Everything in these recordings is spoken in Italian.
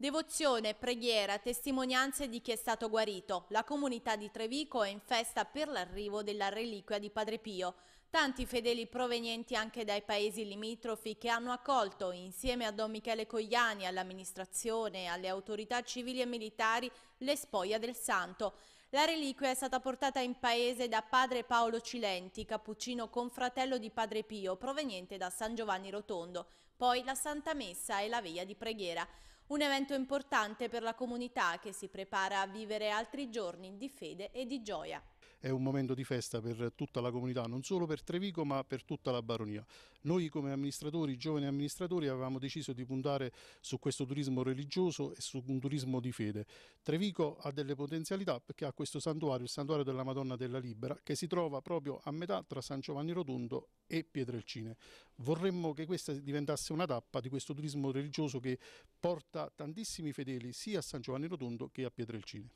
Devozione, preghiera, testimonianze di chi è stato guarito. La comunità di Trevico è in festa per l'arrivo della reliquia di Padre Pio. Tanti fedeli provenienti anche dai paesi limitrofi che hanno accolto, insieme a Don Michele Cogliani, all'amministrazione, alle autorità civili e militari, le spoglie del santo. La reliquia è stata portata in paese da padre Paolo Cilenti, cappuccino confratello di padre Pio, proveniente da San Giovanni Rotondo, poi la Santa Messa e la veglia di preghiera. Un evento importante per la comunità che si prepara a vivere altri giorni di fede e di gioia è un momento di festa per tutta la comunità, non solo per Trevico ma per tutta la baronia. Noi come amministratori, giovani amministratori, avevamo deciso di puntare su questo turismo religioso e su un turismo di fede. Trevico ha delle potenzialità perché ha questo santuario, il santuario della Madonna della Libera, che si trova proprio a metà tra San Giovanni Rotondo e Pietrelcine. Vorremmo che questa diventasse una tappa di questo turismo religioso che porta tantissimi fedeli sia a San Giovanni Rotondo che a Pietrelcine.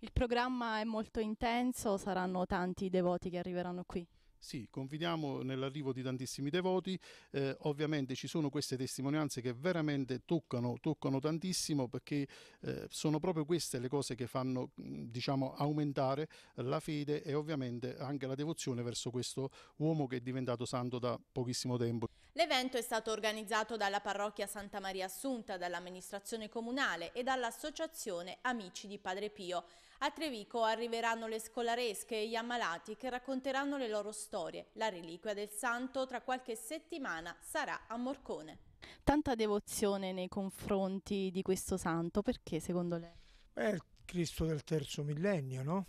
Il programma è molto intenso, saranno tanti i devoti che arriveranno qui. Sì, confidiamo nell'arrivo di tantissimi devoti, eh, ovviamente ci sono queste testimonianze che veramente toccano, toccano tantissimo perché eh, sono proprio queste le cose che fanno mm, diciamo, aumentare la fede e ovviamente anche la devozione verso questo uomo che è diventato santo da pochissimo tempo. L'evento è stato organizzato dalla parrocchia Santa Maria Assunta, dall'amministrazione comunale e dall'associazione Amici di Padre Pio. A Trevico arriveranno le scolaresche e gli ammalati che racconteranno le loro storie storie. La reliquia del santo tra qualche settimana sarà a Morcone. Tanta devozione nei confronti di questo santo, perché secondo lei? Beh, il Cristo del terzo millennio, no?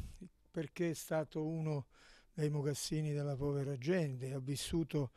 Perché è stato uno dei mocassini della povera gente, ha vissuto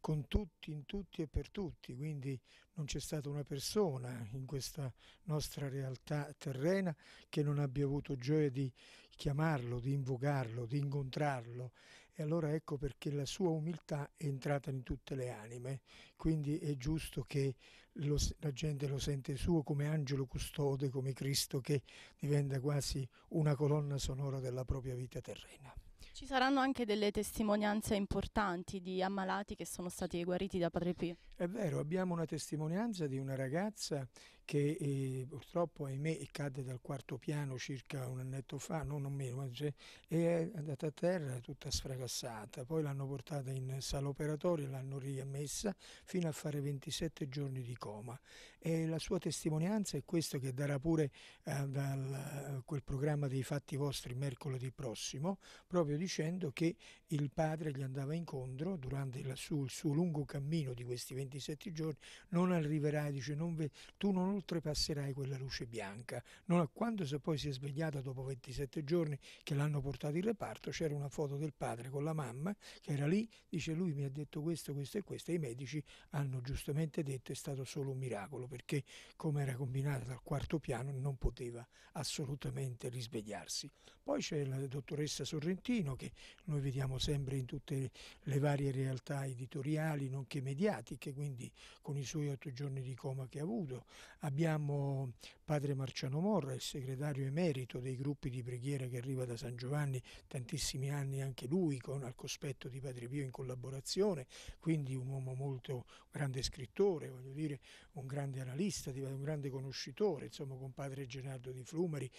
con tutti, in tutti e per tutti, quindi non c'è stata una persona in questa nostra realtà terrena che non abbia avuto gioia di chiamarlo, di invocarlo, di incontrarlo e allora ecco perché la sua umiltà è entrata in tutte le anime, quindi è giusto che lo, la gente lo sente suo come angelo custode, come Cristo che diventa quasi una colonna sonora della propria vita terrena. Ci saranno anche delle testimonianze importanti di ammalati che sono stati guariti da Padre Pio. È vero, abbiamo una testimonianza di una ragazza che eh, purtroppo, ahimè, cadde dal quarto piano circa un annetto fa, no, non meno, cioè, è andata a terra tutta sfracassata. Poi l'hanno portata in sala operatoria, l'hanno riammessa fino a fare 27 giorni di coma. E la sua testimonianza è questa che darà pure eh, dal, quel programma dei fatti vostri mercoledì prossimo, proprio dicendo che il padre gli andava incontro durante il suo, il suo lungo cammino di questi 27 giorni, non arriverai, dice, non ve, tu non oltrepasserai quella luce bianca. Non a quando se poi si è svegliata dopo 27 giorni che l'hanno portato in reparto, c'era una foto del padre con la mamma che era lì, dice lui mi ha detto questo, questo e questo, e i medici hanno giustamente detto è stato solo un miracolo perché come era combinata dal quarto piano non poteva assolutamente risvegliarsi. Poi c'è la dottoressa Sorrentino che noi vediamo sempre in tutte le varie realtà editoriali nonché mediatiche, quindi con i suoi otto giorni di coma che ha avuto, Abbiamo padre Marciano Morra, il segretario emerito dei gruppi di preghiera che arriva da San Giovanni, tantissimi anni anche lui, con, al cospetto di Padre Pio in collaborazione, quindi un uomo molto un grande scrittore, voglio dire, un grande analista, un grande conoscitore, insomma con padre Gerardo di Flumari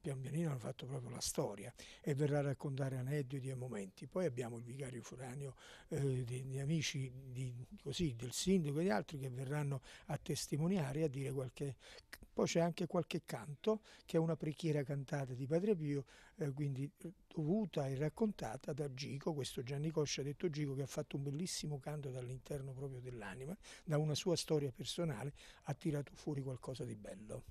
pian pianino hanno fatto proprio la storia e verrà a raccontare aneddoti e momenti. Poi abbiamo il vicario Furanio, eh, di, di, amici di, così, del sindaco e di altri che verranno a testimoniare e a dire qualcosa qualche, poi c'è anche qualche canto che è una preghiera cantata di Padre Pio, eh, quindi eh, dovuta e raccontata da Gico, questo Gianni Coscia, ha detto Gico, che ha fatto un bellissimo canto dall'interno proprio dell'anima, da una sua storia personale ha tirato fuori qualcosa di bello.